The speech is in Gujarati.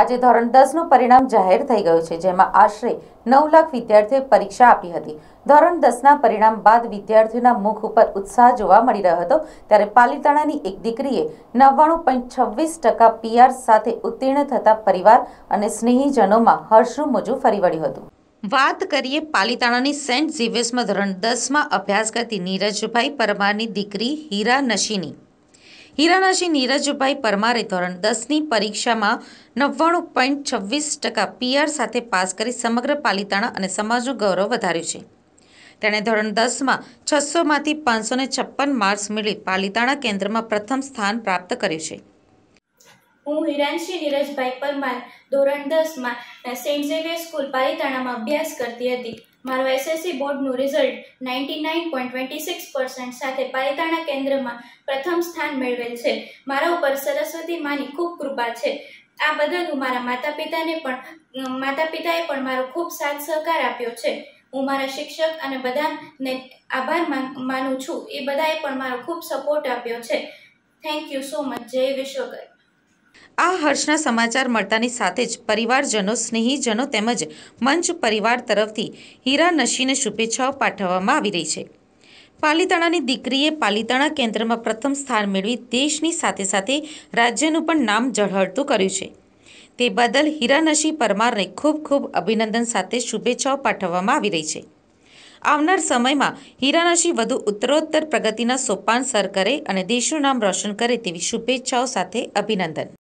આજે ધોરણ દસનું પરિણામ જાહેર થઈ ગયું છે જેમાં આશરે નવ લાખ વિદ્યાર્થીઓએ પરીક્ષા આપી હતી ધોરણ દસના પરિણામ બાદ વિદ્યાર્થીઓના મુખ ઉપર ઉત્સાહ જોવા મળી રહ્યો હતો ત્યારે પાલિતાણાની એક દીકરીએ નવ્વાણું પોઈન્ટ છવ્વીસ ટકા પીઆર સાથે ઉત્તીર્ણ થતા પરિવાર અને સ્નેહીજનોમાં હર્ષનું મોજું ફરી વળ્યું હતું વાત કરીએ પાલિતાણાની સેન્ટ ઝેવિયર્સમાં ધોરણ દસમાં અભ્યાસ કરતી નીરજભાઈ પરમારની દીકરી હીરા નશીની હીરાનાજી નીરજભાઈ પરમારે ધોરણ દસની પરીક્ષામાં નવ્વાણું પોઈન્ટ છવ્વીસ ટકા પીઆર સાથે પાસ કરી સમગ્ર પાલિતાણા અને સમાજનું ગૌરવ વધાર્યું છે તેણે ધોરણ દસમાં છસોમાંથી પાંચસો ને છપ્પન માર્ક્સ મેળવી પાલિતાણા કેન્દ્રમાં પ્રથમ સ્થાન પ્રાપ્ત કર્યું છે હું હિરાનશ્રી નીરજભાઈ પરમાર ધોરણ દસમાં સેન્ટ ઝેવિયર સ્કૂલ પાલિતાણામાં અભ્યાસ કરતી હતી મારો એસએસસી બોર્ડનું result ninety nine point twenty six percent સાથે પાલિતાણા કેન્દ્રમાં પ્રથમ સ્થાન મેળવેલ છે મારા ઉપર સરસ્વતી માની ખૂબ કૃપા છે આ બદલ હું મારા માતા પિતાને પણ માતા પિતાએ પણ મારો ખૂબ સાથ સહકાર આપ્યો છે હું મારા શિક્ષક અને બધાને આભાર માનું છું એ બધાએ પણ મારો ખૂબ સપોર્ટ આપ્યો છે થેન્ક યુ સો મચ જય વિશ્વકર આ હર્ષના સમાચાર મળતાની સાથે જ પરિવારજનો સ્નેહીજનો તેમજ મંચ પરિવાર તરફથી હીરા નશીને શુભેચ્છાઓ પાઠવવામાં આવી રહી છે પાલીતાણાની દીકરીએ પાલીતાણા કેન્દ્રમાં પ્રથમ સ્થાન મેળવી દેશની સાથે સાથે રાજ્યનું પણ નામ ઝળહળતું કર્યું છે તે બદલ હીરાનશી પરમારને ખૂબ ખૂબ અભિનંદન સાથે શુભેચ્છાઓ પાઠવવામાં આવી રહી છે આવનાર સમયમાં હીરાનશી વધુ ઉત્તરોત્તર પ્રગતિના સોપાન સર કરે અને દેશનું નામ રોશન કરે તેવી શુભેચ્છાઓ સાથે અભિનંદન